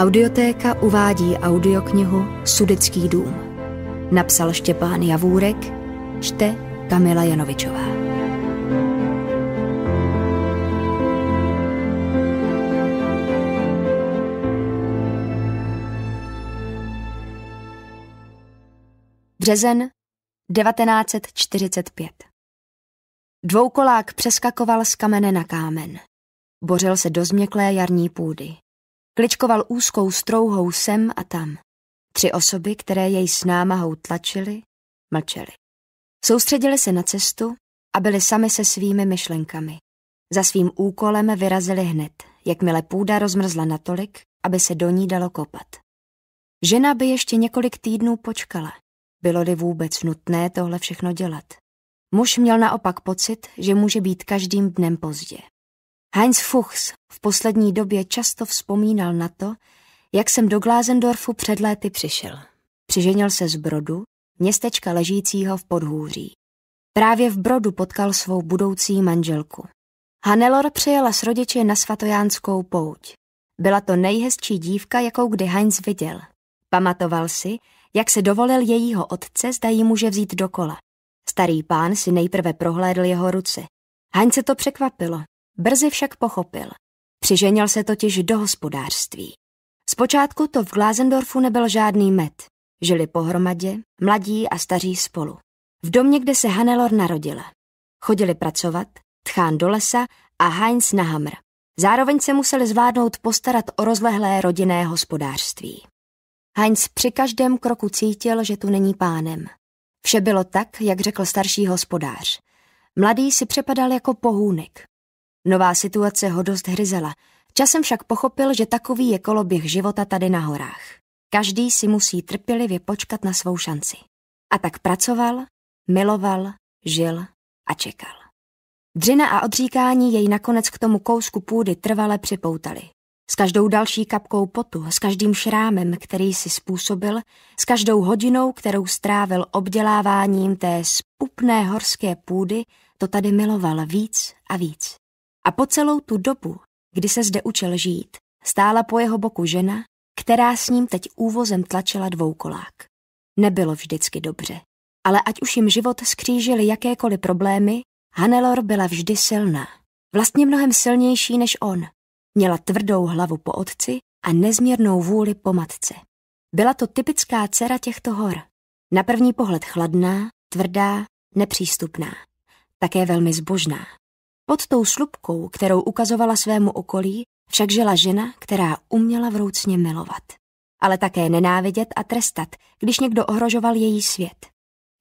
Audiotéka uvádí audioknihu Sudecký dům. Napsal Štěpán Javůrek, čte Kamila Janovičová. Březen 1945 Dvoukolák přeskakoval z kamene na kámen. Bořil se do změklé jarní půdy. Kličkoval úzkou strouhou sem a tam. Tři osoby, které jej s námahou tlačily, mlčely. Soustředili se na cestu a byli sami se svými myšlenkami. Za svým úkolem vyrazili hned, jakmile půda rozmrzla natolik, aby se do ní dalo kopat. Žena by ještě několik týdnů počkala. Bylo-li vůbec nutné tohle všechno dělat. Muž měl naopak pocit, že může být každým dnem pozdě. Heinz Fuchs v poslední době často vzpomínal na to, jak jsem do Glázendorfu před léty přišel. Přiženil se z Brodu, městečka ležícího v podhůří. Právě v Brodu potkal svou budoucí manželku. Hanelor přijela s rodiči na svatojánskou pouť. Byla to nejhezčí dívka, jakou kdy Heinz viděl. Pamatoval si, jak se dovolil jejího otce, zda jí může vzít dokola. Starý pán si nejprve prohlédl jeho ruce. Heinz se to překvapilo, Brzy však pochopil. Přiženil se totiž do hospodářství. Zpočátku to v Glázendorfu nebyl žádný met. Žili pohromadě, mladí a staří spolu. V domě, kde se Hanelor narodila. Chodili pracovat, Tchán do lesa a Heinz na hamr. Zároveň se museli zvládnout postarat o rozlehlé rodinné hospodářství. Heinz při každém kroku cítil, že tu není pánem. Vše bylo tak, jak řekl starší hospodář. Mladý si přepadal jako pohůnek. Nová situace ho dost hryzela. Časem však pochopil, že takový je koloběh života tady na horách. Každý si musí trpělivě počkat na svou šanci. A tak pracoval, miloval, žil a čekal. Dřina a odříkání jej nakonec k tomu kousku půdy trvale připoutali. S každou další kapkou potu, s každým šrámem, který si způsobil, s každou hodinou, kterou strávil obděláváním té spupné horské půdy, to tady miloval víc a víc. A po celou tu dobu, kdy se zde učil žít, stála po jeho boku žena, která s ním teď úvozem tlačila dvoukolák. Nebylo vždycky dobře, ale ať už jim život skřížili jakékoliv problémy, Hanelor byla vždy silná. Vlastně mnohem silnější než on. Měla tvrdou hlavu po otci a nezměrnou vůli po matce. Byla to typická dcera těchto hor. Na první pohled chladná, tvrdá, nepřístupná. Také velmi zbožná. Pod tou šlubkou, kterou ukazovala svému okolí, však žila žena, která uměla vroucně milovat. Ale také nenávidět a trestat, když někdo ohrožoval její svět.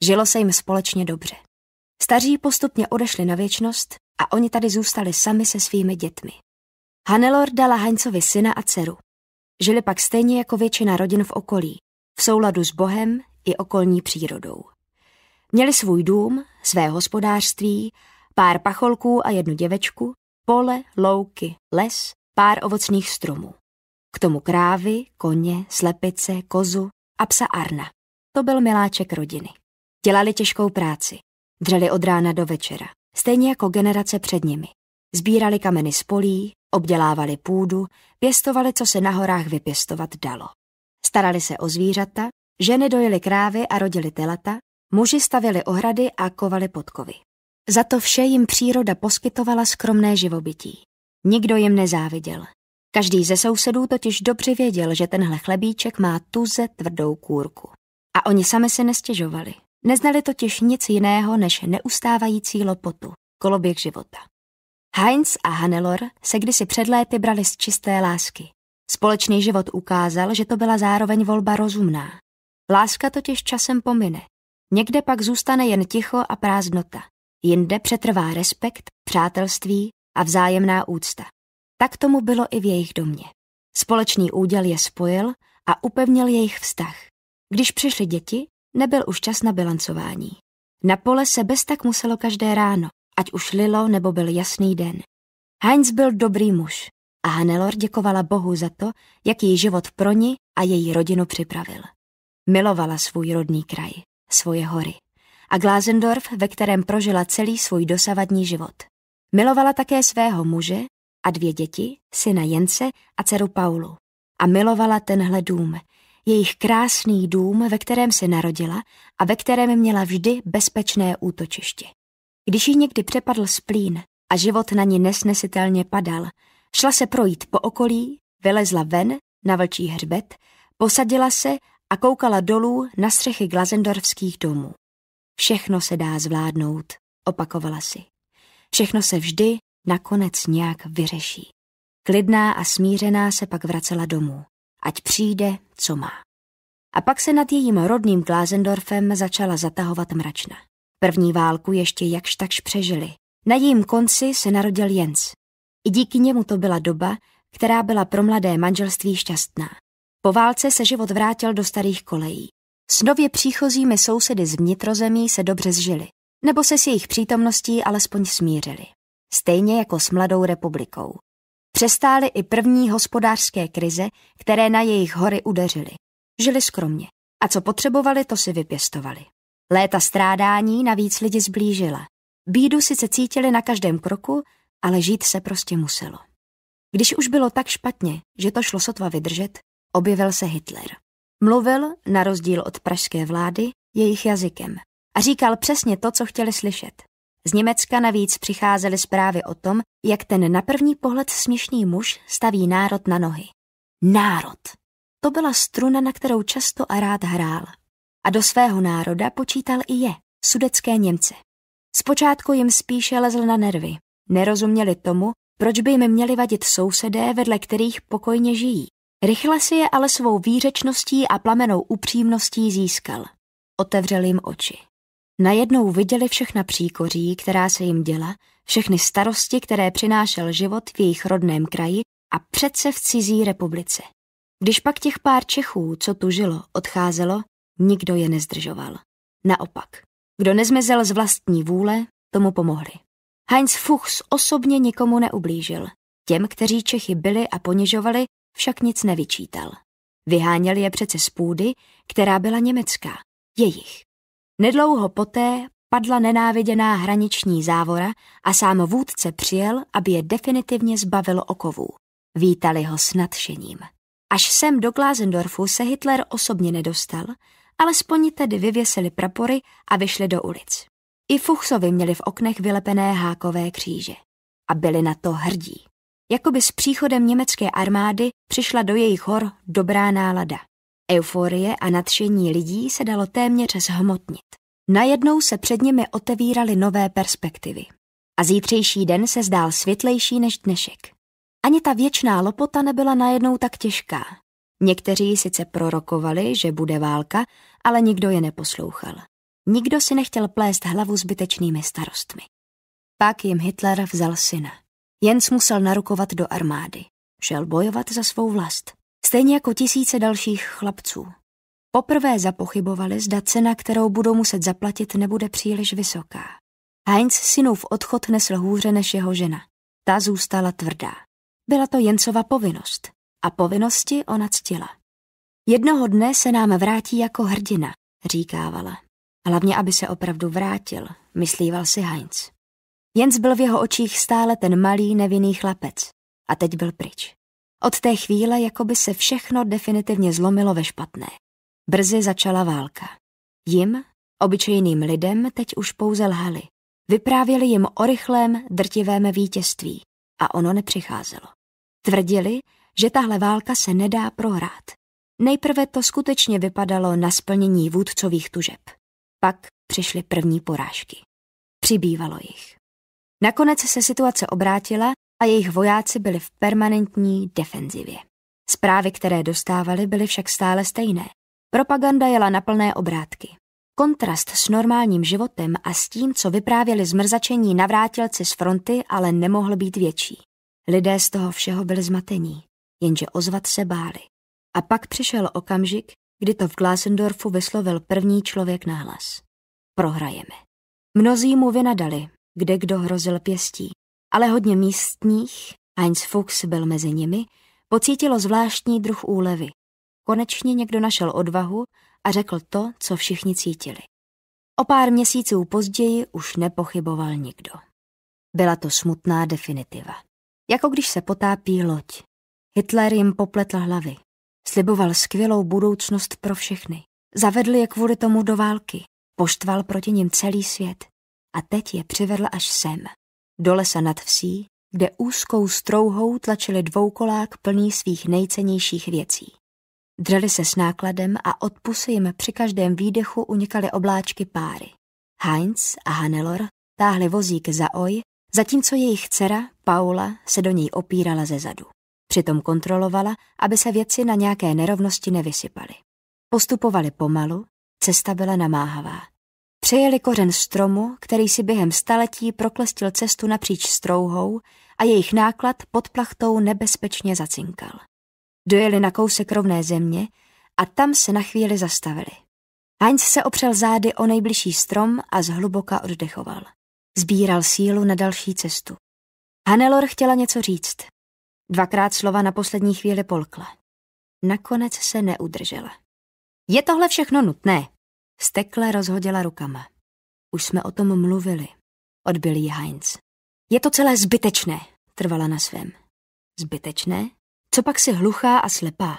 Žilo se jim společně dobře. Staří postupně odešli na věčnost a oni tady zůstali sami se svými dětmi. Hanelor dala Haňcovi syna a dceru. Žili pak stejně jako většina rodin v okolí, v souladu s Bohem i okolní přírodou. Měli svůj dům, své hospodářství pár pacholků a jednu děvečku, pole, louky, les, pár ovocných stromů. K tomu krávy, koně, slepice, kozu a psa Arna. To byl miláček rodiny. Dělali těžkou práci. Dřeli od rána do večera, stejně jako generace před nimi. Zbírali kameny z polí, obdělávali půdu, pěstovali, co se na horách vypěstovat dalo. Starali se o zvířata, ženy dojily krávy a rodily telata, muži stavili ohrady a kovali podkovy. Za to vše jim příroda poskytovala skromné živobytí. Nikdo jim nezáviděl. Každý ze sousedů totiž dobře věděl, že tenhle chlebíček má tuze tvrdou kůrku. A oni sami si nestěžovali. Neznali totiž nic jiného než neustávající lopotu, koloběh života. Heinz a Hanelor se kdysi před léty brali z čisté lásky. Společný život ukázal, že to byla zároveň volba rozumná. Láska totiž časem pomine. Někde pak zůstane jen ticho a prázdnota jinde přetrvá respekt, přátelství a vzájemná úcta. Tak tomu bylo i v jejich domě. Společný úděl je spojil a upevnil jejich vztah. Když přišly děti, nebyl už čas na bilancování. Na pole se bez tak muselo každé ráno, ať už lilo nebo byl jasný den. Heinz byl dobrý muž a Hanelor děkovala Bohu za to, jak její život pro ní a její rodinu připravil. Milovala svůj rodný kraj, svoje hory a Glázendorf, ve kterém prožila celý svůj dosavadní život. Milovala také svého muže a dvě děti, syna Jence a dceru Paulu. A milovala tenhle dům, jejich krásný dům, ve kterém se narodila a ve kterém měla vždy bezpečné útočiště. Když ji někdy přepadl splín a život na ní nesnesitelně padal, šla se projít po okolí, vylezla ven na vlčí hřbet, posadila se a koukala dolů na střechy glazendorfských domů. Všechno se dá zvládnout, opakovala si. Všechno se vždy nakonec nějak vyřeší. Klidná a smířená se pak vracela domů, ať přijde, co má. A pak se nad jejím rodným Glázendorfem začala zatahovat mračna. První válku ještě jakž takž přežili. Na jejím konci se narodil Jens. I díky němu to byla doba, která byla pro mladé manželství šťastná. Po válce se život vrátil do starých kolejí. S nově příchozími sousedy z vnitrozemí se dobře zžili, nebo se s jejich přítomností alespoň smířili. Stejně jako s mladou republikou. přestály i první hospodářské krize, které na jejich hory udeřily. Žili skromně a co potřebovali, to si vypěstovali. Léta strádání navíc lidi zblížila. Bídu sice cítili na každém kroku, ale žít se prostě muselo. Když už bylo tak špatně, že to šlo sotva vydržet, objevil se Hitler. Mluvil, na rozdíl od pražské vlády, jejich jazykem a říkal přesně to, co chtěli slyšet. Z Německa navíc přicházely zprávy o tom, jak ten na první pohled směšný muž staví národ na nohy. Národ! To byla struna, na kterou často a rád hrál. A do svého národa počítal i je, sudecké Němce. Zpočátku jim spíše lezl na nervy. Nerozuměli tomu, proč by jim měli vadit sousedé, vedle kterých pokojně žijí. Rychle si je ale svou výřečností a plamenou upřímností získal. Otevřel jim oči. Najednou viděli všechna příkoří, která se jim děla, všechny starosti, které přinášel život v jejich rodném kraji a přece v cizí republice. Když pak těch pár Čechů, co tu žilo, odcházelo, nikdo je nezdržoval. Naopak, kdo nezmizel z vlastní vůle, tomu pomohli. Heinz Fuchs osobně nikomu neublížil. Těm, kteří Čechy byli a ponižovali, však nic nevyčítal. Vyháněl je přece z půdy, která byla německá, jejich. Nedlouho poté padla nenáviděná hraniční závora a sám vůdce přijel, aby je definitivně zbavil okovů. Vítali ho s nadšením. Až sem do Glázendorfu se Hitler osobně nedostal, alespoň tedy vyvěsili prapory a vyšli do ulic. I Fuchsovi měli v oknech vylepené hákové kříže. A byli na to hrdí. Jako by s příchodem německé armády přišla do jejich hor dobrá nálada. Euforie a nadšení lidí se dalo téměř zhmotnit. Najednou se před nimi otevíraly nové perspektivy. A zítřejší den se zdál světlejší než dnešek. Ani ta věčná lopota nebyla najednou tak těžká. Někteří sice prorokovali, že bude válka, ale nikdo je neposlouchal. Nikdo si nechtěl plést hlavu zbytečnými starostmi. Pak jim Hitler vzal syna. Jens musel narukovat do armády. Šel bojovat za svou vlast. Stejně jako tisíce dalších chlapců. Poprvé zapochybovali, zda cena, kterou budou muset zaplatit, nebude příliš vysoká. Heinz synův odchod nesl hůře než jeho žena. Ta zůstala tvrdá. Byla to Jencova povinnost. A povinnosti ona ctila. Jednoho dne se nám vrátí jako hrdina, říkávala. Hlavně, aby se opravdu vrátil, myslíval si Heinz. Jens byl v jeho očích stále ten malý nevinný chlapec. A teď byl pryč. Od té chvíle jako by se všechno definitivně zlomilo ve špatné. Brzy začala válka. Jim, obyčejným lidem, teď už pouze lhali. Vyprávěli jim o rychlém, drtivém vítězství. A ono nepřicházelo. Tvrdili, že tahle válka se nedá prohrát. Nejprve to skutečně vypadalo na splnění vůdcových tužeb. Pak přišly první porážky. Přibývalo jich. Nakonec se situace obrátila a jejich vojáci byli v permanentní defenzivě. Zprávy, které dostávali, byly však stále stejné. Propaganda jela na plné obrátky. Kontrast s normálním životem a s tím, co vyprávěli zmrzačení navrátilci z fronty, ale nemohl být větší. Lidé z toho všeho byli zmatení, jenže ozvat se báli. A pak přišel okamžik, kdy to v Glasendorfu vyslovil první člověk hlas. Prohrajeme. Mnozí mu vynadali, kde kdo hrozil pěstí. Ale hodně místních, Heinz Fuchs byl mezi nimi, pocítilo zvláštní druh úlevy. Konečně někdo našel odvahu a řekl to, co všichni cítili. O pár měsíců později už nepochyboval nikdo. Byla to smutná definitiva. Jako když se potápí loď. Hitler jim popletl hlavy. Sliboval skvělou budoucnost pro všechny. Zavedl je kvůli tomu do války. Poštval proti nim celý svět a teď je přivedl až sem, do lesa nad vsí, kde úzkou strouhou tlačili dvoukolák plný svých nejcennějších věcí. Dřeli se s nákladem a od pusy jim při každém výdechu unikaly obláčky páry. Heinz a Hanelor táhli vozík za oj, zatímco jejich dcera, Paula, se do něj opírala ze zadu. Přitom kontrolovala, aby se věci na nějaké nerovnosti nevysypaly. Postupovali pomalu, cesta byla namáhavá. Přejeli kořen stromu, který si během staletí proklestil cestu napříč strouhou a jejich náklad pod plachtou nebezpečně zacinkal. Dojeli na kousek rovné země a tam se na chvíli zastavili. Heinz se opřel zády o nejbližší strom a zhluboka oddechoval. Zbíral sílu na další cestu. Hanelor chtěla něco říct. Dvakrát slova na poslední chvíli polkla. Nakonec se neudržela. Je tohle všechno nutné, Stekle rozhodila rukama. Už jsme o tom mluvili, odbil ji Heinz. Je to celé zbytečné, trvala na svém. Zbytečné? Co pak si hluchá a slepá?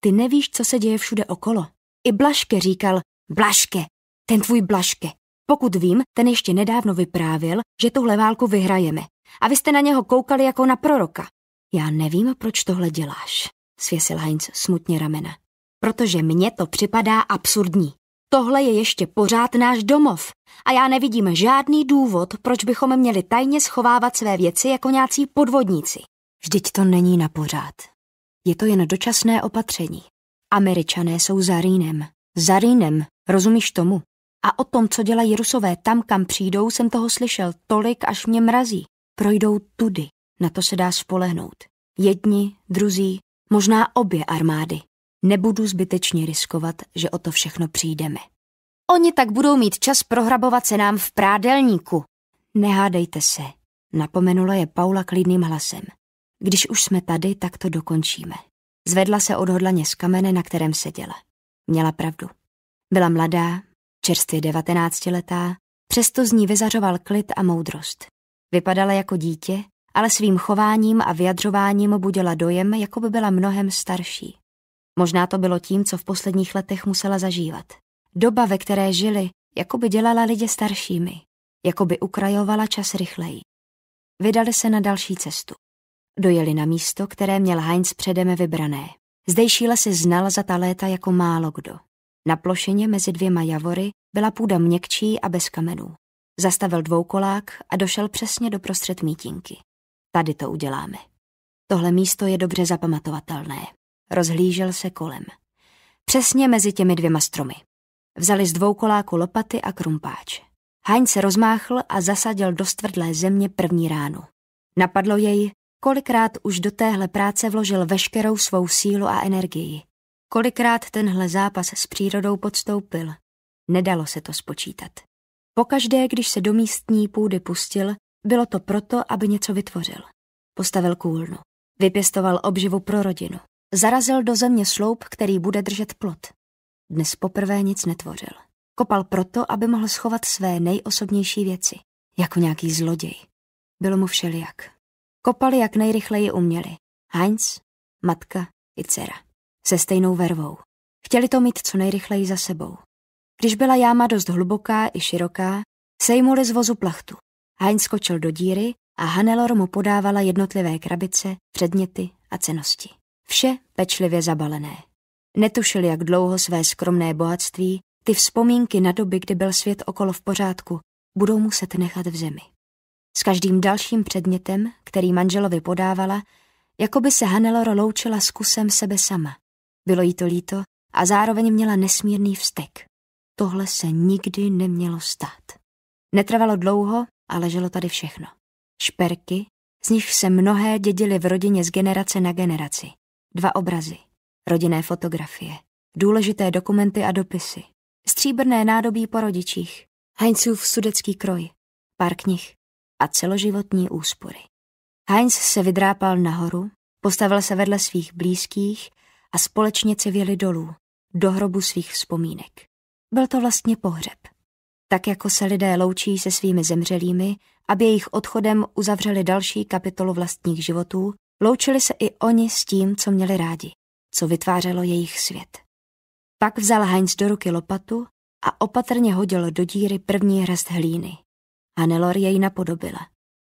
Ty nevíš, co se děje všude okolo. I Blaške říkal, Blaške, ten tvůj Blaške. Pokud vím, ten ještě nedávno vyprávil, že tuhle válku vyhrajeme. A vy jste na něho koukali jako na proroka. Já nevím, proč tohle děláš, svěsil Heinz smutně ramena. Protože mně to připadá absurdní. Tohle je ještě pořád náš domov a já nevidím žádný důvod, proč bychom měli tajně schovávat své věci jako nějací podvodníci. Vždyť to není na pořád. Je to jen dočasné opatření. Američané jsou za Rýnem. Za Rýnem, rozumíš tomu? A o tom, co dělají rusové tam, kam přijdou, jsem toho slyšel tolik, až mě mrazí. Projdou tudy. Na to se dá spolehnout. Jedni, druzí, možná obě armády. Nebudu zbytečně riskovat, že o to všechno přijdeme. Oni tak budou mít čas prohrabovat se nám v prádelníku. Nehádejte se, napomenula je Paula klidným hlasem. Když už jsme tady, tak to dokončíme. Zvedla se odhodlaně z kamene, na kterém seděla. Měla pravdu. Byla mladá, čerstvě devatenáctiletá, přesto z ní vyzařoval klid a moudrost. Vypadala jako dítě, ale svým chováním a vyjadřováním budila dojem, jako by byla mnohem starší. Možná to bylo tím, co v posledních letech musela zažívat. Doba, ve které žili, jako by dělala lidi staršími, jako by ukrajovala čas rychleji. Vydali se na další cestu. Dojeli na místo, které měl Heinz předem vybrané. Zdejší lesy znal za ta léta jako málo kdo. Na plošině mezi dvěma javory byla půda měkčí a bez kamenů. Zastavil dvoukolák a došel přesně do prostřed mítinky. Tady to uděláme. Tohle místo je dobře zapamatovatelné. Rozhlížel se kolem. Přesně mezi těmi dvěma stromy. Vzali z dvou koláku lopaty a krumpáč. Haň se rozmáchl a zasadil do stvrdlé země první ránu. Napadlo jej, kolikrát už do téhle práce vložil veškerou svou sílu a energii. Kolikrát tenhle zápas s přírodou podstoupil. Nedalo se to spočítat. Pokaždé, když se do místní půdy pustil, bylo to proto, aby něco vytvořil. Postavil kůlnu. Vypěstoval obživu pro rodinu. Zarazil do země sloup, který bude držet plot. Dnes poprvé nic netvořil. Kopal proto, aby mohl schovat své nejosobnější věci. Jako nějaký zloděj. Bylo mu všelijak. Kopali, jak nejrychleji uměli. Heinz, matka i dcera. Se stejnou vervou. Chtěli to mít co nejrychleji za sebou. Když byla jáma dost hluboká i široká, sejmuli z vozu plachtu. Heinz skočil do díry a Hanelor mu podávala jednotlivé krabice, předměty a cenosti. Vše pečlivě zabalené. Netušil, jak dlouho své skromné bohatství, ty vzpomínky na doby, kdy byl svět okolo v pořádku, budou muset nechat v zemi. S každým dalším předmětem, který manželovi podávala, jako by se Hanelor loučila s kusem sebe sama. Bylo jí to líto a zároveň měla nesmírný vztek. Tohle se nikdy nemělo stát. Netrvalo dlouho a leželo tady všechno. Šperky, z nich se mnohé dědili v rodině z generace na generaci dva obrazy, rodinné fotografie, důležité dokumenty a dopisy, stříbrné nádobí po rodičích, Heinzův sudecký kroj, pár knih a celoživotní úspory. Heinz se vydrápal nahoru, postavil se vedle svých blízkých a společně civěli dolů, do hrobu svých vzpomínek. Byl to vlastně pohřeb. Tak jako se lidé loučí se svými zemřelými, aby jejich odchodem uzavřeli další kapitolu vlastních životů, Loučili se i oni s tím, co měli rádi, co vytvářelo jejich svět. Pak vzal Heinz do ruky lopatu a opatrně hodil do díry první hrast hlíny. Hanelor jej napodobila.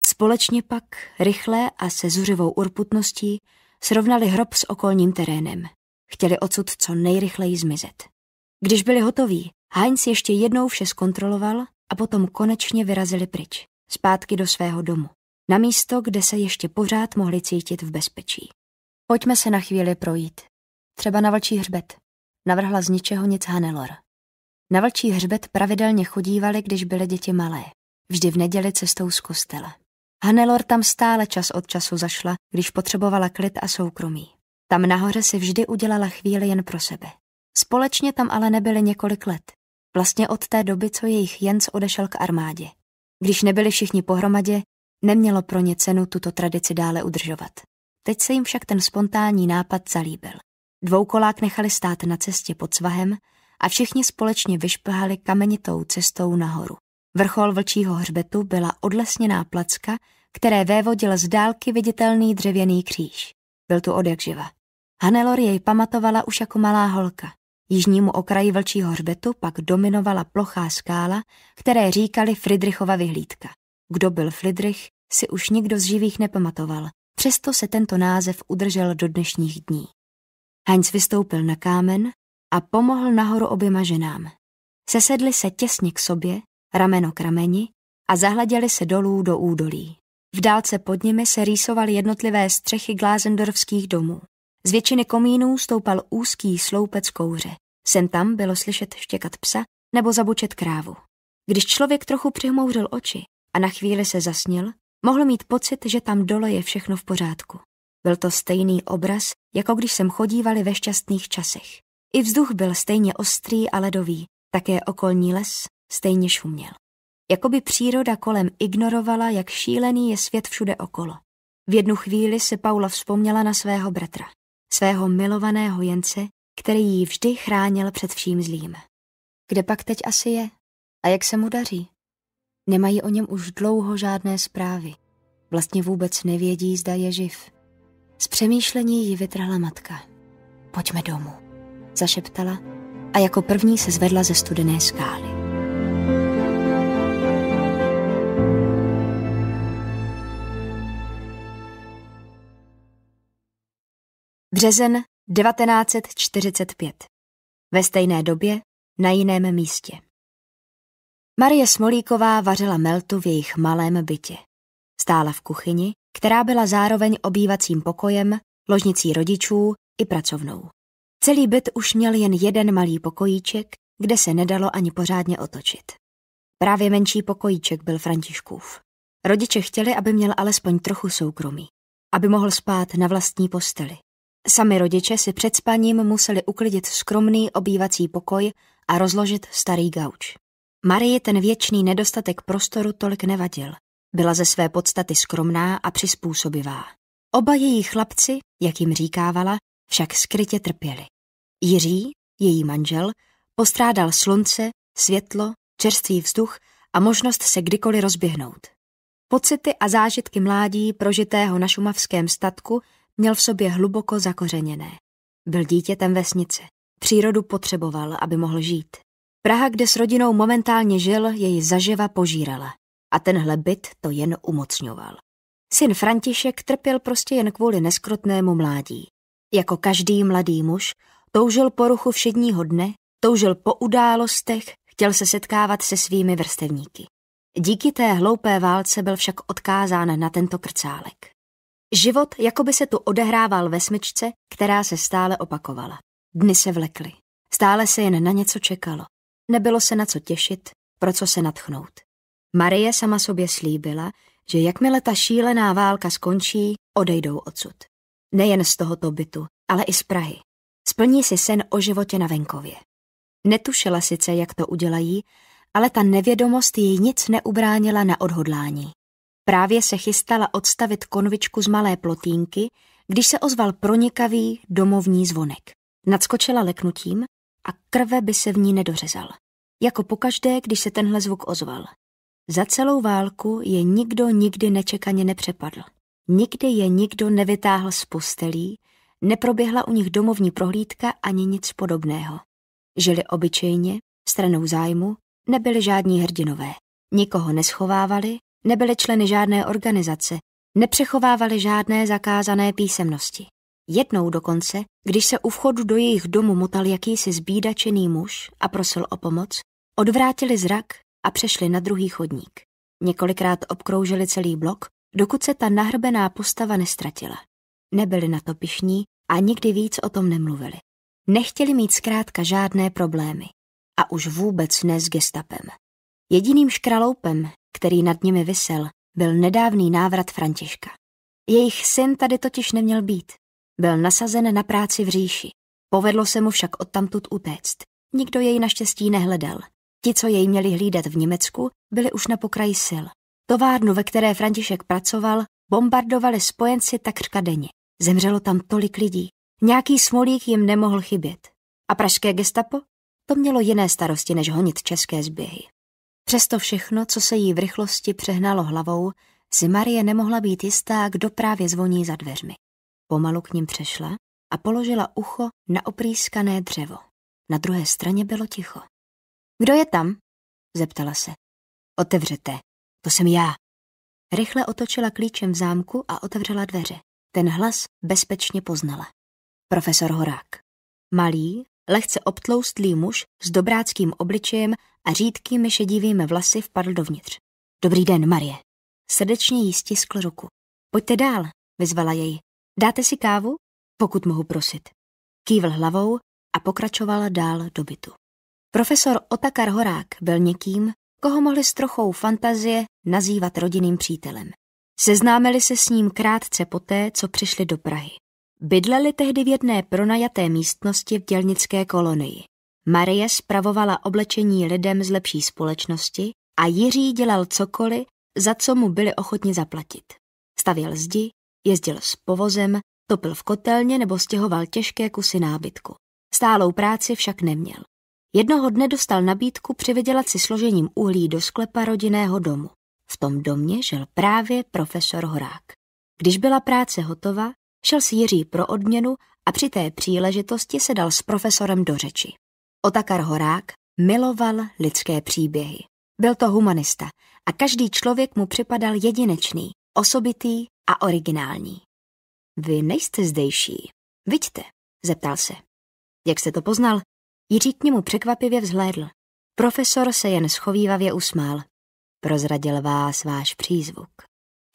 Společně pak, rychle a se zuřivou urputností, srovnali hrob s okolním terénem. Chtěli odsud co nejrychleji zmizet. Když byli hotoví, Heinz ještě jednou vše zkontroloval a potom konečně vyrazili pryč, zpátky do svého domu na místo, kde se ještě pořád mohli cítit v bezpečí. Pojďme se na chvíli projít. Třeba na vlčí hřbet. Navrhla z ničeho nic Hanelor. Na vlčí hřbet pravidelně chodívali, když byly děti malé. Vždy v neděli cestou z kostela. Hanelor tam stále čas od času zašla, když potřebovala klid a soukromí. Tam nahoře si vždy udělala chvíli jen pro sebe. Společně tam ale nebyli několik let. Vlastně od té doby, co jejich Jens odešel k armádě. Když nebyli všichni pohromadě, Nemělo pro ně cenu tuto tradici dále udržovat. Teď se jim však ten spontánní nápad zalíbil. Dvoukolák nechali stát na cestě pod svahem a všichni společně vyšplhali kamenitou cestou nahoru. Vrchol vlčího hřbetu byla odlesněná placka, které vévodil z dálky viditelný dřevěný kříž. Byl tu od jakživa. Hanelor jej pamatovala už jako malá holka. Jižnímu okraji vlčího hřbetu pak dominovala plochá skála, které říkali Fridrichova vyhlídka. Kdo byl Flidrich, si už nikdo z živých nepamatoval, přesto se tento název udržel do dnešních dní. Heinz vystoupil na kámen a pomohl nahoru oběma ženám. Sesedli se těsně k sobě, rameno k rameni a zahleděli se dolů do údolí. V dálce pod nimi se rýsovaly jednotlivé střechy glázendorfských domů. Z většiny komínů stoupal úzký sloupec kouře. Sem tam bylo slyšet štěkat psa nebo zabučet krávu. Když člověk trochu přihmouřil oči, a na chvíli se zasnil, mohl mít pocit, že tam dole je všechno v pořádku. Byl to stejný obraz, jako když sem chodívali ve šťastných časech. I vzduch byl stejně ostrý a ledový, také okolní les stejně šuměl. Jakoby příroda kolem ignorovala, jak šílený je svět všude okolo. V jednu chvíli se Paula vzpomněla na svého bratra, svého milovaného Jence, který ji vždy chránil před vším zlým. Kde pak teď asi je? A jak se mu daří? Nemají o něm už dlouho žádné zprávy. Vlastně vůbec nevědí, zda je živ. Z přemýšlení ji vytrhla matka. Pojďme domů, zašeptala a jako první se zvedla ze studené skály. Březen 1945. Ve stejné době na jiném místě. Marie Smolíková vařila meltu v jejich malém bytě. Stála v kuchyni, která byla zároveň obývacím pokojem, ložnicí rodičů i pracovnou. Celý byt už měl jen jeden malý pokojíček, kde se nedalo ani pořádně otočit. Právě menší pokojíček byl Františkův. Rodiče chtěli, aby měl alespoň trochu soukromí, aby mohl spát na vlastní posteli. Sami rodiče si před spaním museli uklidit skromný obývací pokoj a rozložit starý gauč. Marie ten věčný nedostatek prostoru tolik nevadil. Byla ze své podstaty skromná a přizpůsobivá. Oba její chlapci, jak jim říkávala, však skrytě trpěli. Jiří, její manžel, postrádal slunce, světlo, čerstvý vzduch a možnost se kdykoliv rozběhnout. Pocity a zážitky mládí prožitého na šumavském statku měl v sobě hluboko zakořeněné. Byl dítětem vesnice. Přírodu potřeboval, aby mohl žít. Praha, kde s rodinou momentálně žil, jej zaživa požírala a tenhle byt to jen umocňoval. Syn František trpěl prostě jen kvůli neskrotnému mládí. Jako každý mladý muž toužil po ruchu všedního dne, toužil po událostech, chtěl se setkávat se svými vrstevníky. Díky té hloupé válce byl však odkázán na tento krcálek. Život jako by se tu odehrával ve smyčce, která se stále opakovala. Dny se vlekly. Stále se jen na něco čekalo. Nebylo se na co těšit, pro co se natchnout. Marie sama sobě slíbila, že jakmile ta šílená válka skončí, odejdou odsud. Nejen z tohoto bytu, ale i z Prahy. Splní si sen o životě na venkově. Netušila sice, jak to udělají, ale ta nevědomost jí nic neubránila na odhodlání. Právě se chystala odstavit konvičku z malé plotínky, když se ozval pronikavý domovní zvonek. Nadskočila leknutím a krve by se v ní nedořezal. Jako pokaždé, když se tenhle zvuk ozval. Za celou válku je nikdo nikdy nečekaně nepřepadl. Nikdy je nikdo nevytáhl z postelí, neproběhla u nich domovní prohlídka ani nic podobného. Žili obyčejně, stranou zájmu, nebyli žádní hrdinové. Nikoho neschovávali, nebyli členy žádné organizace, nepřechovávali žádné zakázané písemnosti. Jednou dokonce, když se u vchodu do jejich domu motal jakýsi zbídačený muž a prosil o pomoc, Odvrátili zrak a přešli na druhý chodník. Několikrát obkroužili celý blok, dokud se ta nahrbená postava nestratila. Nebyli na to pišní a nikdy víc o tom nemluvili. Nechtěli mít zkrátka žádné problémy. A už vůbec ne s gestapem. Jediným škraloupem, který nad nimi vysel, byl nedávný návrat Františka. Jejich syn tady totiž neměl být. Byl nasazen na práci v říši. Povedlo se mu však odtamtud utéct. Nikdo jej naštěstí nehledal Ti, co jej měli hlídat v Německu, byli už na pokraji sil. Továrnu, ve které František pracoval, bombardovali spojenci takřka denně. Zemřelo tam tolik lidí. Nějaký smolík jim nemohl chybět. A pražské gestapo? To mělo jiné starosti, než honit české zběhy. Přesto všechno, co se jí v rychlosti přehnalo hlavou, si Marie nemohla být jistá, kdo právě zvoní za dveřmi. Pomalu k ním přešla a položila ucho na oprýskané dřevo. Na druhé straně bylo ticho. Kdo je tam? zeptala se. Otevřete, to jsem já. Rychle otočila klíčem v zámku a otevřela dveře. Ten hlas bezpečně poznala. Profesor Horák. Malý, lehce obtloustlý muž s dobráckým obličejem a řídkými šedivými vlasy vpadl dovnitř. Dobrý den, Marie. Srdečně jí stiskl ruku. Pojďte dál, vyzvala jej. Dáte si kávu? Pokud mohu prosit. Kývl hlavou a pokračovala dál do bytu. Profesor Otakar Horák byl někým, koho mohli s trochou fantazie nazývat rodinným přítelem. Seznámili se s ním krátce poté, co přišli do Prahy. Bydleli tehdy v jedné pronajaté místnosti v dělnické kolonii. Marie spravovala oblečení lidem z lepší společnosti a Jiří dělal cokoliv, za co mu byli ochotni zaplatit. Stavěl zdi, jezdil s povozem, topil v kotelně nebo stěhoval těžké kusy nábytku. Stálou práci však neměl. Jednoho dne dostal nabídku přivydělat si složením uhlí do sklepa rodinného domu. V tom domě žil právě profesor Horák. Když byla práce hotova, šel si Jiří pro odměnu a při té příležitosti se dal s profesorem do řeči. Otakar Horák miloval lidské příběhy. Byl to humanista a každý člověk mu připadal jedinečný, osobitý a originální. Vy nejste zdejší. Vidíte, zeptal se. Jak jste to poznal? Jiří k němu překvapivě vzhlédl. Profesor se jen schovývavě usmál. Prozradil vás váš přízvuk.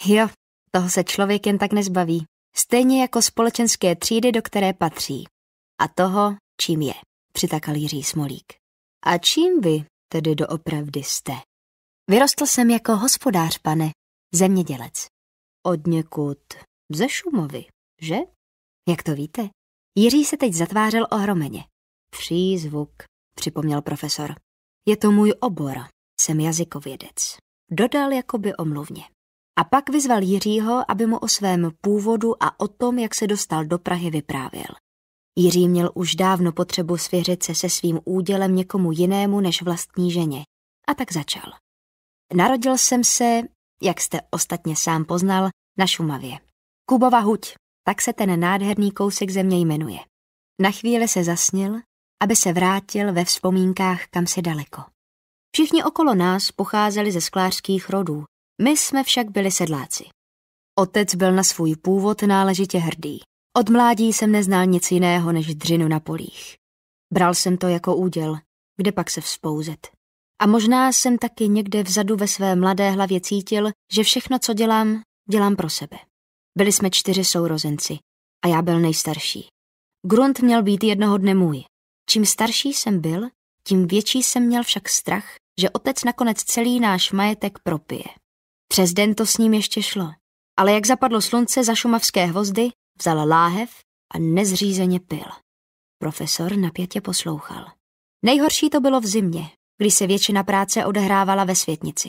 Jo, toho se člověk jen tak nezbaví. Stejně jako společenské třídy, do které patří. A toho, čím je, přitakal Jiří Smolík. A čím vy tedy doopravdy jste? Vyrostl jsem jako hospodář, pane, zemědělec. Od někud ze Šumovy, že? Jak to víte? Jiří se teď zatvářel ohromeně. Přízvuk, připomněl profesor. Je to můj obor, jsem jazykovědec. Dodal jakoby omluvně. A pak vyzval Jiřího, aby mu o svém původu a o tom, jak se dostal do Prahy, vyprávěl. Jiří měl už dávno potřebu svěřit se se svým údělem někomu jinému než vlastní ženě. A tak začal. Narodil jsem se, jak jste ostatně sám poznal, na Šumavě. Kubova huť, tak se ten nádherný kousek země jmenuje. Na chvíli se zasnil, aby se vrátil ve vzpomínkách kam si daleko. Všichni okolo nás pocházeli ze sklářských rodů, my jsme však byli sedláci. Otec byl na svůj původ náležitě hrdý. Od mládí jsem neznal nic jiného než dřinu na polích. Bral jsem to jako úděl, kde pak se vzpouzet. A možná jsem taky někde vzadu ve své mladé hlavě cítil, že všechno, co dělám, dělám pro sebe. Byli jsme čtyři sourozenci a já byl nejstarší. Grunt měl být jednoho dne můj, Čím starší jsem byl, tím větší jsem měl však strach, že otec nakonec celý náš majetek propije. Přes den to s ním ještě šlo, ale jak zapadlo slunce za šumavské hvozdy, vzal láhev a nezřízeně pil. Profesor napětě poslouchal. Nejhorší to bylo v zimě, kdy se většina práce odehrávala ve světnici.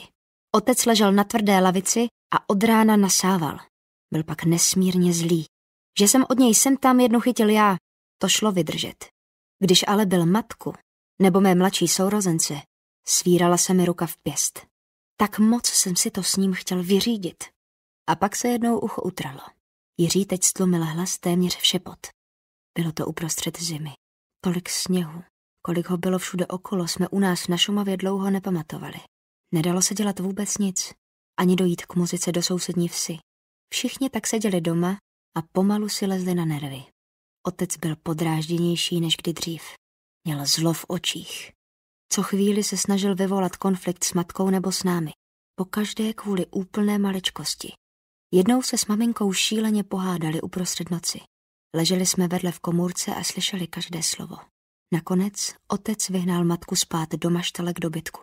Otec ležel na tvrdé lavici a od rána nasával. Byl pak nesmírně zlý. Že jsem od něj sem tam jednu chytil já, to šlo vydržet. Když ale byl matku, nebo mé mladší sourozence, svírala se mi ruka v pěst. Tak moc jsem si to s ním chtěl vyřídit. A pak se jednou ucho utralo. Jiří teď stlumil hlas téměř v Bylo to uprostřed zimy. Tolik sněhu, kolik ho bylo všude okolo, jsme u nás na Šumavě dlouho nepamatovali. Nedalo se dělat vůbec nic, ani dojít k muzice do sousední vsi. Všichni tak seděli doma a pomalu si lezli na nervy. Otec byl podrážděnější než kdy dřív. Měl zlo v očích. Co chvíli se snažil vyvolat konflikt s matkou nebo s námi. Po každé kvůli úplné maličkosti. Jednou se s maminkou šíleně pohádali uprostřed noci. Leželi jsme vedle v komůrce a slyšeli každé slovo. Nakonec otec vyhnal matku spát do maštale k dobytku.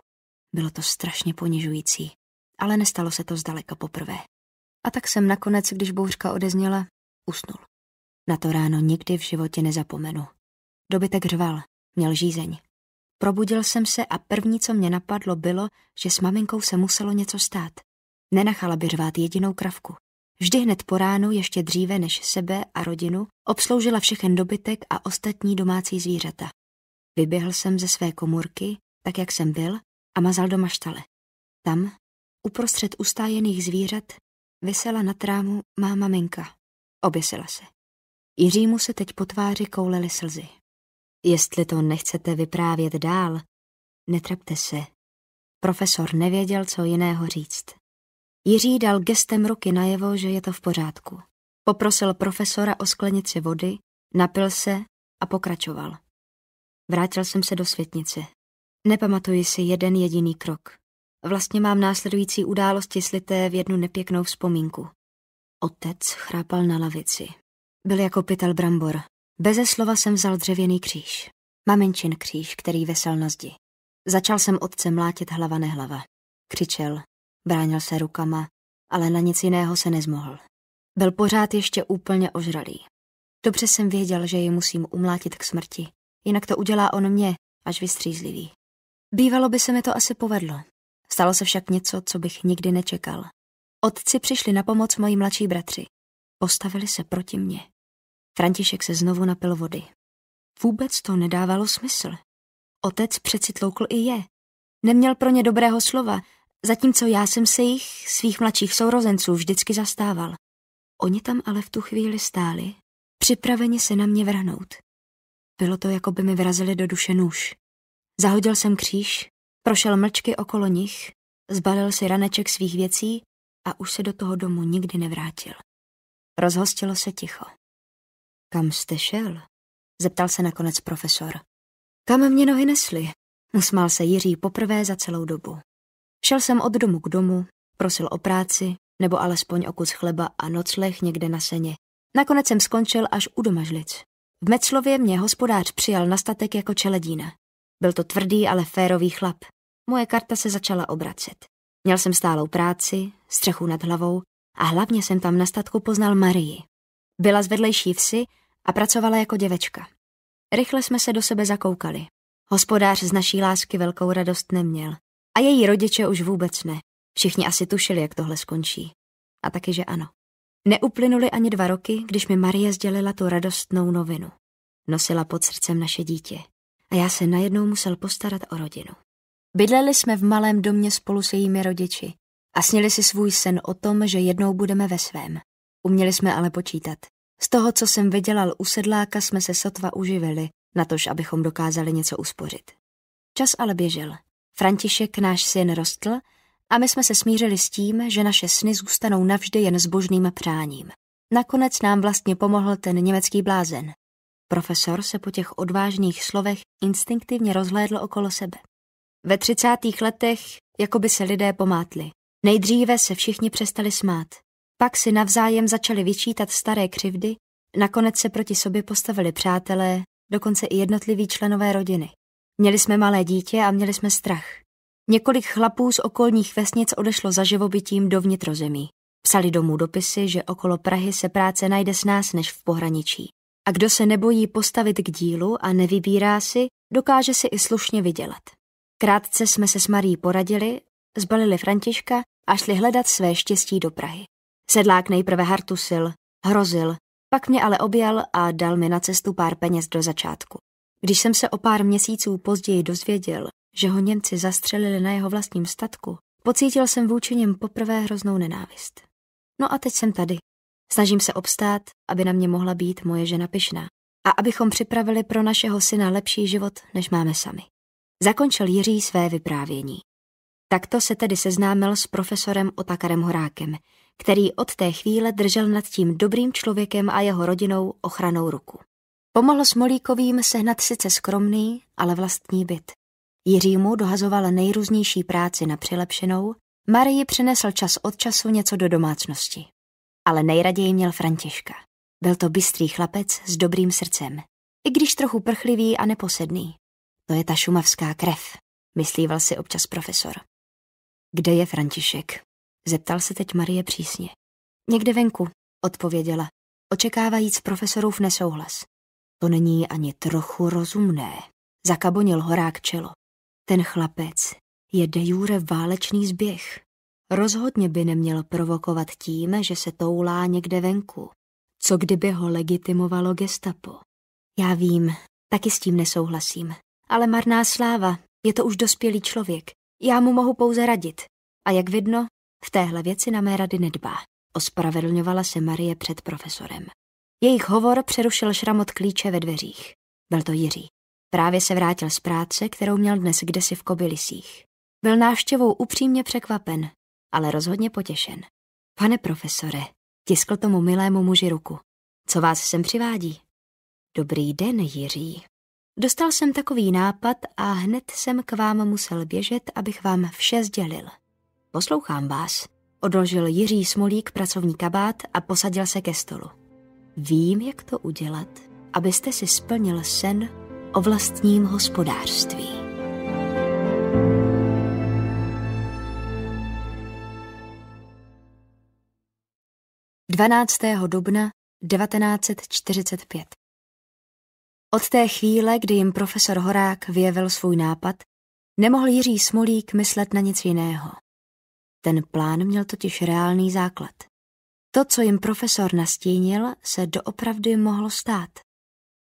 Bylo to strašně ponižující, ale nestalo se to zdaleka poprvé. A tak jsem nakonec, když bouřka odezněla, usnul. Na to ráno nikdy v životě nezapomenu. Dobytek řval, měl žízeň. Probudil jsem se a první, co mě napadlo, bylo, že s maminkou se muselo něco stát. Nenachala by řvát jedinou kravku. Vždy hned po ránu, ještě dříve než sebe a rodinu, obsloužila všechen dobytek a ostatní domácí zvířata. Vyběhl jsem ze své komůrky, tak jak jsem byl, a mazal do maštale. Tam, uprostřed ustájených zvířat, vysela na trámu má maminka. Oběsila se. Jiřímu se teď po tváři koulely slzy. Jestli to nechcete vyprávět dál, netrapte se. Profesor nevěděl, co jiného říct. Jiří dal gestem ruky najevo, že je to v pořádku. Poprosil profesora o sklenici vody, napil se a pokračoval. Vrátil jsem se do světnice. Nepamatuji si jeden jediný krok. Vlastně mám následující události slité v jednu nepěknou vzpomínku. Otec chrápal na lavici. Byl jako pytel brambor. Beze slova jsem vzal dřevěný kříž. Mamenčin kříž, který vesel na zdi. Začal jsem otce mlátit hlava nehlava. Křičel, bránil se rukama, ale na nic jiného se nezmohl. Byl pořád ještě úplně ožralý. Dobře jsem věděl, že ji musím umlátit k smrti, jinak to udělá on mě, až vystřízlivý. Bývalo by se mi to asi povedlo. Stalo se však něco, co bych nikdy nečekal. Otci přišli na pomoc moji mladší bratři. Postavili se proti mně. František se znovu napil vody. Vůbec to nedávalo smysl. Otec přeci tloukl i je. Neměl pro ně dobrého slova, zatímco já jsem se jich, svých mladších sourozenců, vždycky zastával. Oni tam ale v tu chvíli stáli, připraveni se na mě vrhnout. Bylo to, jako by mi vrazili do duše nůž. Zahodil jsem kříž, prošel mlčky okolo nich, zbalil si raneček svých věcí a už se do toho domu nikdy nevrátil. Rozhostilo se ticho. Kam jste šel? Zeptal se nakonec profesor. Kam mě nohy nesly? Usmál se Jiří poprvé za celou dobu. Šel jsem od domu k domu, prosil o práci, nebo alespoň o kus chleba a nocleh někde na seně. Nakonec jsem skončil až u domažlic. V Meclově mě hospodář přijal na statek jako čeledína. Byl to tvrdý, ale férový chlap. Moje karta se začala obracet. Měl jsem stálou práci, střechu nad hlavou a hlavně jsem tam na statku poznal Marii. Byla z vedlejší vsi a pracovala jako děvečka. Rychle jsme se do sebe zakoukali. Hospodář z naší lásky velkou radost neměl. A její rodiče už vůbec ne. Všichni asi tušili, jak tohle skončí. A taky, že ano. Neuplynuly ani dva roky, když mi Marie sdělila tu radostnou novinu. Nosila pod srdcem naše dítě. A já se najednou musel postarat o rodinu. Bydleli jsme v malém domě spolu s jejími rodiči a snili si svůj sen o tom, že jednou budeme ve svém. Uměli jsme ale počítat. Z toho, co jsem vydělal u sedláka, jsme se sotva uživili, natož abychom dokázali něco uspořit. Čas ale běžel. František, náš syn, rostl a my jsme se smířili s tím, že naše sny zůstanou navždy jen zbožným přáním. Nakonec nám vlastně pomohl ten německý blázen. Profesor se po těch odvážných slovech instinktivně rozhlédl okolo sebe. Ve třicátých letech jako by se lidé pomátli. Nejdříve se všichni přestali smát. Pak si navzájem začali vyčítat staré křivdy, nakonec se proti sobě postavili přátelé, dokonce i jednotliví členové rodiny. Měli jsme malé dítě a měli jsme strach. Několik chlapů z okolních vesnic odešlo za živobytím do vnitrozemí. Psali domů dopisy, že okolo Prahy se práce najde s nás než v pohraničí. A kdo se nebojí postavit k dílu a nevybírá si, dokáže si i slušně vydělat. Krátce jsme se s Marí poradili zbalili Františka a šli hledat své štěstí do Prahy. Sedlák nejprve hartusil, hrozil, pak mě ale objal a dal mi na cestu pár peněz do začátku. Když jsem se o pár měsíců později dozvěděl, že ho Němci zastřelili na jeho vlastním statku, pocítil jsem vůči něm poprvé hroznou nenávist. No a teď jsem tady. Snažím se obstát, aby na mě mohla být moje žena pyšná a abychom připravili pro našeho syna lepší život, než máme sami. Zakončil Jiří své vyprávění. Takto se tedy seznámil s profesorem Otakarem Horákem, který od té chvíle držel nad tím dobrým člověkem a jeho rodinou ochranou ruku. Pomohl Smolíkovým sehnat sice skromný, ale vlastní byt. Jiřímu dohazoval nejrůznější práci na přilepšenou, Marii přinesl čas od času něco do domácnosti. Ale nejraději měl Františka. Byl to bystrý chlapec s dobrým srdcem, i když trochu prchlivý a neposedný. To je ta šumavská krev, myslíval si občas profesor. Kde je František? Zeptal se teď Marie přísně. Někde venku, odpověděla, očekávajíc profesorův nesouhlas. To není ani trochu rozumné, zakabonil horák čelo. Ten chlapec je de jure válečný zběh. Rozhodně by neměl provokovat tím, že se toulá někde venku. Co kdyby ho legitimovalo gestapo? Já vím, taky s tím nesouhlasím. Ale marná sláva, je to už dospělý člověk. Já mu mohu pouze radit. A jak vidno, v téhle věci na mé rady nedbá. Ospravedlňovala se Marie před profesorem. Jejich hovor přerušil šramot klíče ve dveřích. Byl to Jiří. Právě se vrátil z práce, kterou měl dnes kdesi v Kobylisích. Byl návštěvou upřímně překvapen, ale rozhodně potěšen. Pane profesore, tiskl tomu milému muži ruku. Co vás sem přivádí? Dobrý den, Jiří, Dostal jsem takový nápad a hned jsem k vám musel běžet, abych vám vše sdělil. Poslouchám vás, odložil Jiří Smolík pracovní kabát a posadil se ke stolu. Vím, jak to udělat, abyste si splnil sen o vlastním hospodářství. Dvanáctého dubna 1945 od té chvíle, kdy jim profesor Horák vyjevil svůj nápad, nemohl Jiří Smolík myslet na nic jiného. Ten plán měl totiž reálný základ. To, co jim profesor nastínil, se doopravdy mohlo stát.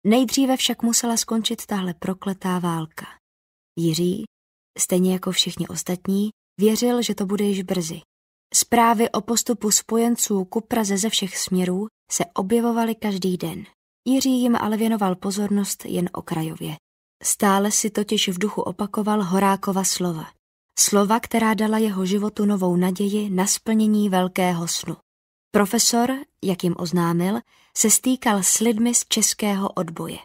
Nejdříve však musela skončit tahle prokletá válka. Jiří, stejně jako všichni ostatní, věřil, že to bude již brzy. Zprávy o postupu spojenců ku Praze ze všech směrů se objevovaly každý den. Jiří jim ale věnoval pozornost jen okrajově. Stále si totiž v duchu opakoval Horákova slova. Slova, která dala jeho životu novou naději na splnění velkého snu. Profesor, jak jim oznámil, se stýkal s lidmi z českého odboje.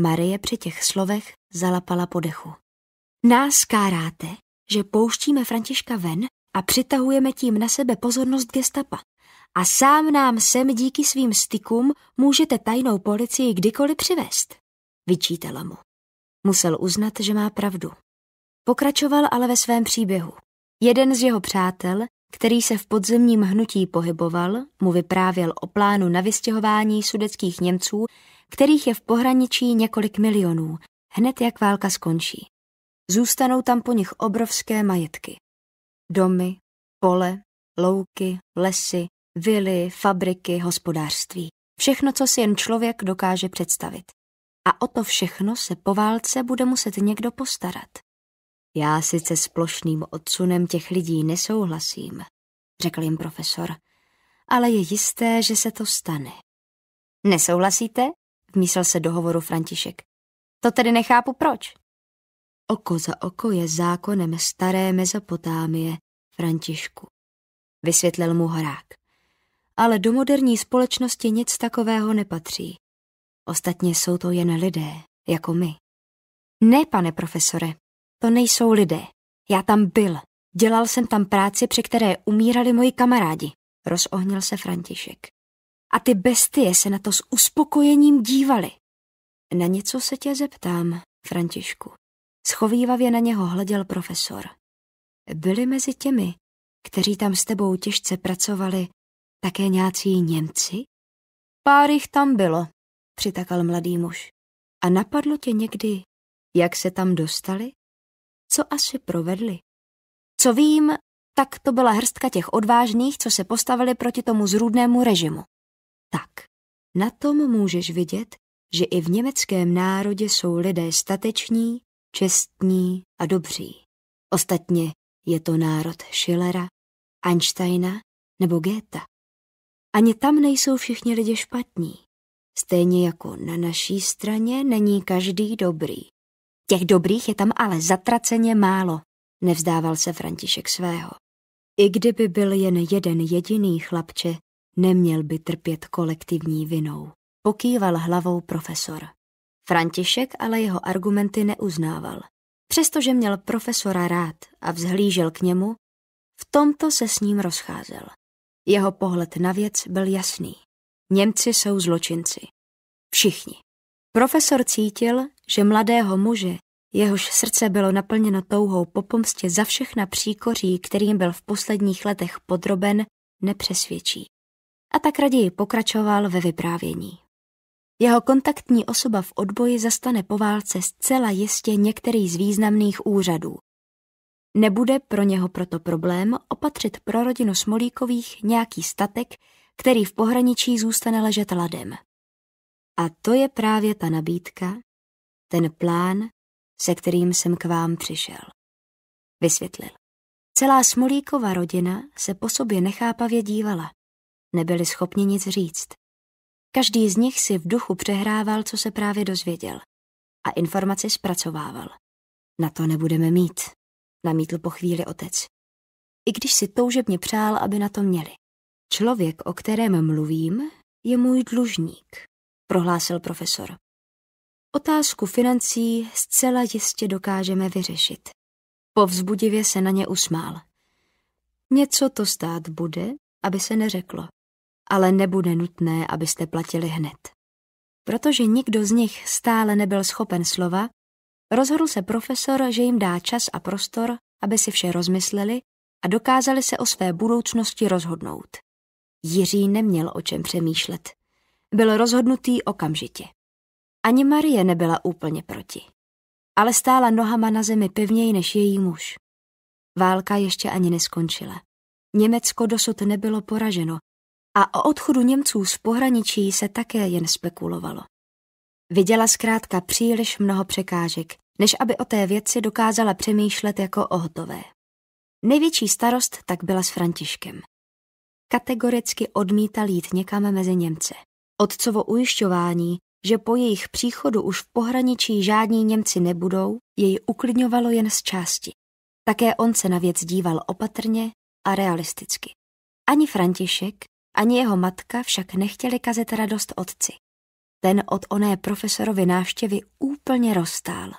Marie při těch slovech zalapala podechu. Nás káráte, že pouštíme Františka ven a přitahujeme tím na sebe pozornost gestapa a sám nám sem díky svým stykům můžete tajnou policii kdykoliv přivést, vyčítala mu. Musel uznat, že má pravdu. Pokračoval ale ve svém příběhu. Jeden z jeho přátel, který se v podzemním hnutí pohyboval, mu vyprávěl o plánu na vystěhování sudeckých Němců, kterých je v pohraničí několik milionů, hned jak válka skončí. Zůstanou tam po nich obrovské majetky. Domy, pole, louky, lesy, vily, fabriky, hospodářství. Všechno, co si jen člověk dokáže představit. A o to všechno se po válce bude muset někdo postarat. Já sice s plošným odsunem těch lidí nesouhlasím, řekl jim profesor, ale je jisté, že se to stane. Nesouhlasíte? Vmísl se do hovoru František. To tedy nechápu proč. Oko za oko je zákonem staré Mezopotámie, Františku, vysvětlil mu horák ale do moderní společnosti nic takového nepatří. Ostatně jsou to jen lidé, jako my. Ne, pane profesore, to nejsou lidé. Já tam byl. Dělal jsem tam práci, při které umírali moji kamarádi, rozohnil se František. A ty bestie se na to s uspokojením dívali. Na něco se tě zeptám, Františku. Schovývavě na něho hleděl profesor. Byli mezi těmi, kteří tam s tebou těžce pracovali, také nějací Němci? Pár jich tam bylo, přitakal mladý muž. A napadlo tě někdy, jak se tam dostali? Co asi provedli? Co vím, tak to byla hrstka těch odvážných, co se postavili proti tomu zrůdnému režimu. Tak, na tom můžeš vidět, že i v německém národě jsou lidé stateční, čestní a dobří. Ostatně je to národ Schillera, Einsteina nebo Goethe. Ani tam nejsou všichni lidi špatní. Stejně jako na naší straně není každý dobrý. Těch dobrých je tam ale zatraceně málo, nevzdával se František svého. I kdyby byl jen jeden jediný chlapče, neměl by trpět kolektivní vinou, pokýval hlavou profesor. František ale jeho argumenty neuznával. Přestože měl profesora rád a vzhlížel k němu, v tomto se s ním rozcházel. Jeho pohled na věc byl jasný. Němci jsou zločinci. Všichni. Profesor cítil, že mladého muže, jehož srdce bylo naplněno touhou po pomstě za všechna příkoří, kterým byl v posledních letech podroben, nepřesvědčí. A tak raději pokračoval ve vyprávění. Jeho kontaktní osoba v odboji zastane po válce zcela jistě některý z významných úřadů, Nebude pro něho proto problém opatřit pro rodinu Smolíkových nějaký statek, který v pohraničí zůstane ležet ladem. A to je právě ta nabídka, ten plán, se kterým jsem k vám přišel. Vysvětlil. Celá Smolíkova rodina se po sobě nechápavě dívala. Nebyli schopni nic říct. Každý z nich si v duchu přehrával, co se právě dozvěděl. A informaci zpracovával. Na to nebudeme mít, namítl po chvíli otec. I když si toužebně přál, aby na to měli. Člověk, o kterém mluvím, je můj dlužník, prohlásil profesor. Otázku financí zcela jistě dokážeme vyřešit. Povzbudivě se na ně usmál. Něco to stát bude, aby se neřeklo, ale nebude nutné, abyste platili hned. Protože nikdo z nich stále nebyl schopen slova, Rozhodl se profesor, že jim dá čas a prostor, aby si vše rozmysleli a dokázali se o své budoucnosti rozhodnout. Jiří neměl o čem přemýšlet. Byl rozhodnutý okamžitě. Ani Marie nebyla úplně proti. Ale stála nohama na zemi pevněji než její muž. Válka ještě ani neskončila. Německo dosud nebylo poraženo a o odchodu Němců z pohraničí se také jen spekulovalo. Viděla zkrátka příliš mnoho překážek, než aby o té věci dokázala přemýšlet jako o hotové. Největší starost tak byla s Františkem. Kategoricky odmítal jít někam mezi Němce. Otcovo ujišťování, že po jejich příchodu už v pohraničí žádní Němci nebudou, jej uklidňovalo jen z části. Také on se na věc díval opatrně a realisticky. Ani František, ani jeho matka však nechtěli kazet radost otci. Ten od oné profesorovi návštěvy úplně roztál.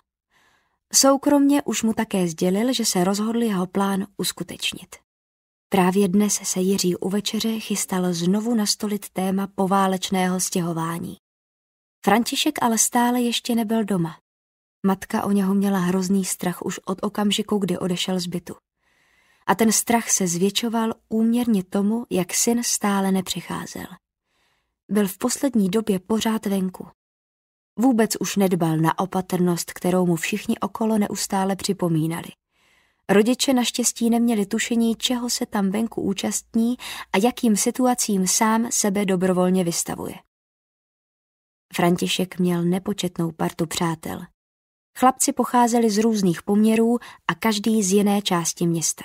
Soukromně už mu také sdělil, že se rozhodl jeho plán uskutečnit. Právě dnes se Jiří u večeře chystal znovu nastolit téma poválečného stěhování. František ale stále ještě nebyl doma. Matka o něho měla hrozný strach už od okamžiku, kdy odešel z bytu. A ten strach se zvětšoval úměrně tomu, jak syn stále nepřicházel. Byl v poslední době pořád venku, Vůbec už nedbal na opatrnost, kterou mu všichni okolo neustále připomínali. Rodiče naštěstí neměli tušení, čeho se tam venku účastní a jakým situacím sám sebe dobrovolně vystavuje. František měl nepočetnou partu přátel. Chlapci pocházeli z různých poměrů a každý z jiné části města.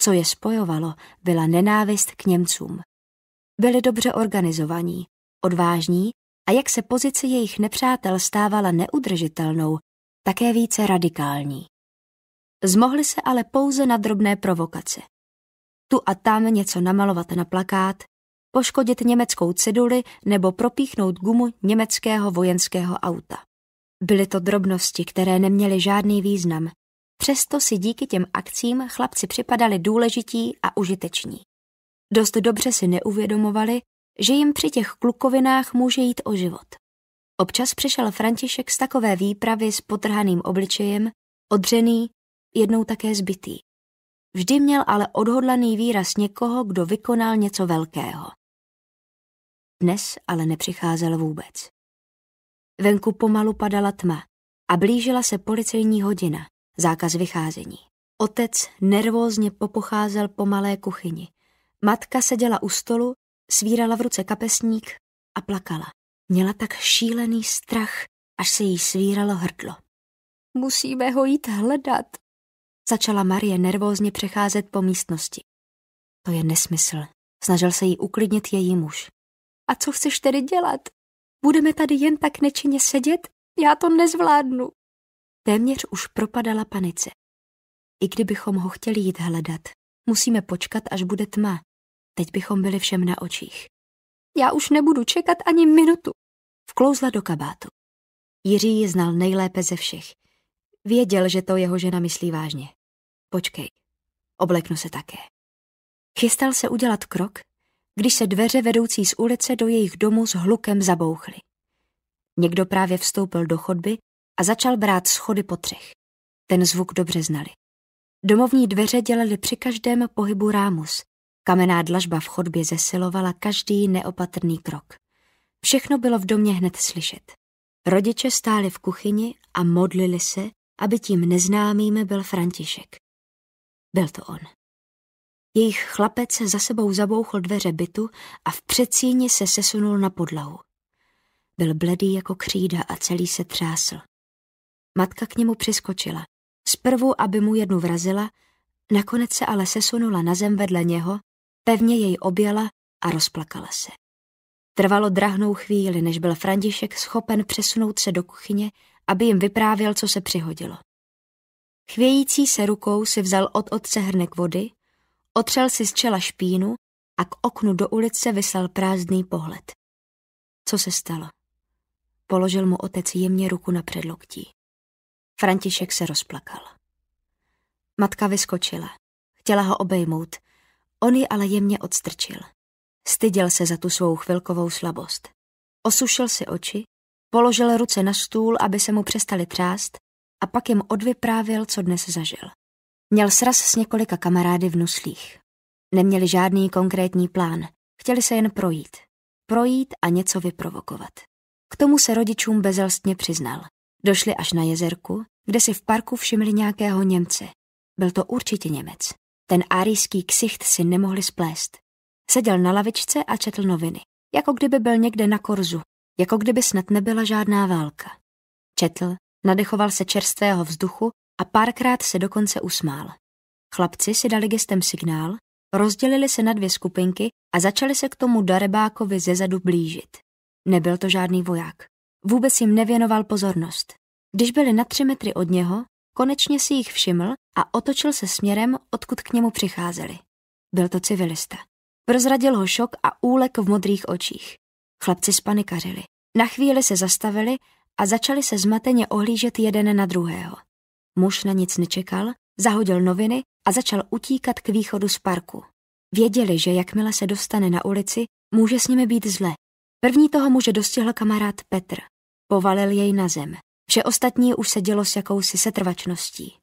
Co je spojovalo, byla nenávist k Němcům. Byli dobře organizovaní, odvážní a jak se pozice jejich nepřátel stávala neudržitelnou, také více radikální. Zmohli se ale pouze na drobné provokace. Tu a tam něco namalovat na plakát, poškodit německou ceduli nebo propíchnout gumu německého vojenského auta. Byly to drobnosti, které neměly žádný význam, přesto si díky těm akcím chlapci připadali důležití a užiteční. Dost dobře si neuvědomovali, že jim při těch klukovinách může jít o život. Občas přišel František z takové výpravy s potrhaným obličejem, odřený, jednou také zbytý. Vždy měl ale odhodlaný výraz někoho, kdo vykonal něco velkého. Dnes ale nepřicházel vůbec. Venku pomalu padala tma a blížila se policejní hodina, zákaz vycházení. Otec nervózně popocházel po malé kuchyni. Matka seděla u stolu svírala v ruce kapesník a plakala. Měla tak šílený strach, až se jí svíralo hrdlo. Musíme ho jít hledat, začala Marie nervózně přecházet po místnosti. To je nesmysl. Snažil se jí uklidnit její muž. A co chceš tedy dělat? Budeme tady jen tak nečinně sedět? Já to nezvládnu. Téměř už propadala panice. I kdybychom ho chtěli jít hledat, musíme počkat, až bude tma Teď bychom byli všem na očích. Já už nebudu čekat ani minutu. Vklouzla do kabátu. Jiří ji znal nejlépe ze všech. Věděl, že to jeho žena myslí vážně. Počkej, obleknu se také. Chystal se udělat krok, když se dveře vedoucí z ulice do jejich domu s hlukem zabouchly. Někdo právě vstoupil do chodby a začal brát schody po třech. Ten zvuk dobře znali. Domovní dveře dělaly při každém pohybu rámus Kamenná dlažba v chodbě zesilovala každý neopatrný krok. Všechno bylo v domě hned slyšet. Rodiče stáli v kuchyni a modlili se, aby tím neznámým byl František. Byl to on. Jejich chlapec za sebou zabouchl dveře bytu a v předsíni se sesunul na podlahu. Byl bledý jako křída a celý se třásl. Matka k němu přeskočila. Zprvu, aby mu jednu vrazila, nakonec se ale sesunula na zem vedle něho Pevně jej objela a rozplakala se. Trvalo drahnou chvíli, než byl František schopen přesunout se do kuchyně, aby jim vyprávěl, co se přihodilo. Chvějící se rukou si vzal od otce hrnek vody, otřel si z čela špínu a k oknu do ulice vyslal prázdný pohled. Co se stalo? Položil mu otec jemně ruku na předloktí. František se rozplakal. Matka vyskočila. Chtěla ho obejmout, On ji ale jemně odstrčil. Styděl se za tu svou chvilkovou slabost. Osušil si oči, položil ruce na stůl, aby se mu přestali třást a pak jim odvyprávil, co dnes zažil. Měl sraz s několika kamarády v nuslích. Neměli žádný konkrétní plán, chtěli se jen projít. Projít a něco vyprovokovat. K tomu se rodičům bezelstně přiznal. Došli až na jezerku, kde si v parku všimli nějakého Němce. Byl to určitě Němec. Ten árijský ksicht si nemohli splést. Seděl na lavičce a četl noviny, jako kdyby byl někde na korzu, jako kdyby snad nebyla žádná válka. Četl, nadechoval se čerstvého vzduchu a párkrát se dokonce usmál. Chlapci si dali gestem signál, rozdělili se na dvě skupinky a začali se k tomu darebákovi zezadu blížit. Nebyl to žádný voják. Vůbec jim nevěnoval pozornost. Když byli na tři metry od něho, Konečně si jich všiml a otočil se směrem, odkud k němu přicházeli. Byl to civilista. Prozradil ho šok a úlek v modrých očích. Chlapci spanikařili. Na chvíli se zastavili a začali se zmateně ohlížet jeden na druhého. Muž na nic nečekal, zahodil noviny a začal utíkat k východu z parku. Věděli, že jakmile se dostane na ulici, může s nimi být zle. První toho muže dostihl kamarád Petr. Povalil jej na zem. Vše ostatní už se dělo s jakousi setrvačností.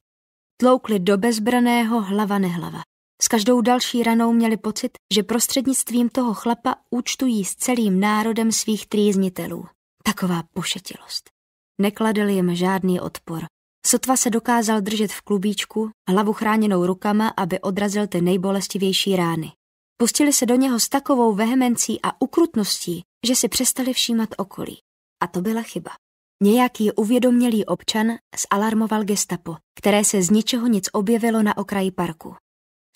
Tloukli do bezbraného hlava nehlava. S každou další ranou měli pocit, že prostřednictvím toho chlapa účtují s celým národem svých trýznitelů. Taková pošetilost. Nekladl jim žádný odpor. Sotva se dokázal držet v klubíčku, hlavu chráněnou rukama, aby odrazil ty nejbolestivější rány. Pustili se do něho s takovou vehemencí a ukrutností, že si přestali všímat okolí. A to byla chyba. Nějaký uvědomělý občan zalarmoval gestapo, které se z ničeho nic objevilo na okraji parku.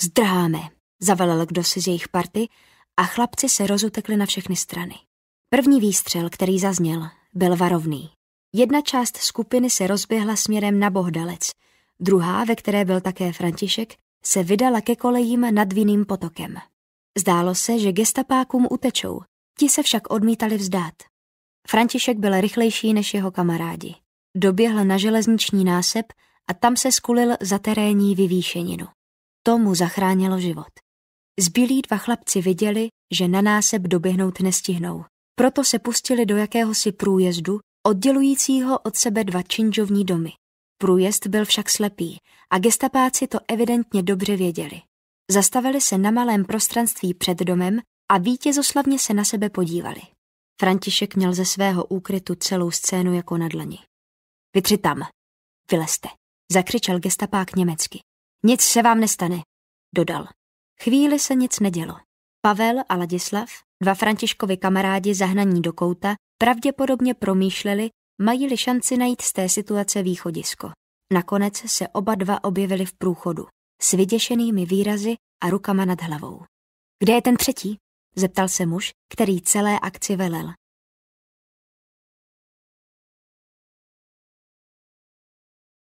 Zdrháme, zavelel kdo si z jejich party a chlapci se rozutekli na všechny strany. První výstřel, který zazněl, byl varovný. Jedna část skupiny se rozběhla směrem na Bohdalec, druhá, ve které byl také František, se vydala ke kolejím nad Vinným potokem. Zdálo se, že gestapákům utečou, ti se však odmítali vzdát. František byl rychlejší než jeho kamarádi. Doběhl na železniční násep a tam se skulil za terénní vyvýšeninu. To mu zachránilo život. Zbylí dva chlapci viděli, že na násep doběhnout nestihnou. Proto se pustili do jakéhosi průjezdu, oddělujícího od sebe dva činžovní domy. Průjezd byl však slepý a gestapáci to evidentně dobře věděli. Zastavili se na malém prostranství před domem a vítězoslavně se na sebe podívali. František měl ze svého úkrytu celou scénu jako na dlani. Vytři tam. Vylezte. Zakřičel gestapák německy. Nic se vám nestane, dodal. Chvíli se nic nedělo. Pavel a Ladislav, dva Františkovi kamarádi zahnaní do kouta, pravděpodobně promýšleli, mají-li šanci najít z té situace východisko. Nakonec se oba dva objevili v průchodu, s vyděšenými výrazy a rukama nad hlavou. Kde je ten třetí? zeptal se muž, který celé akci velel.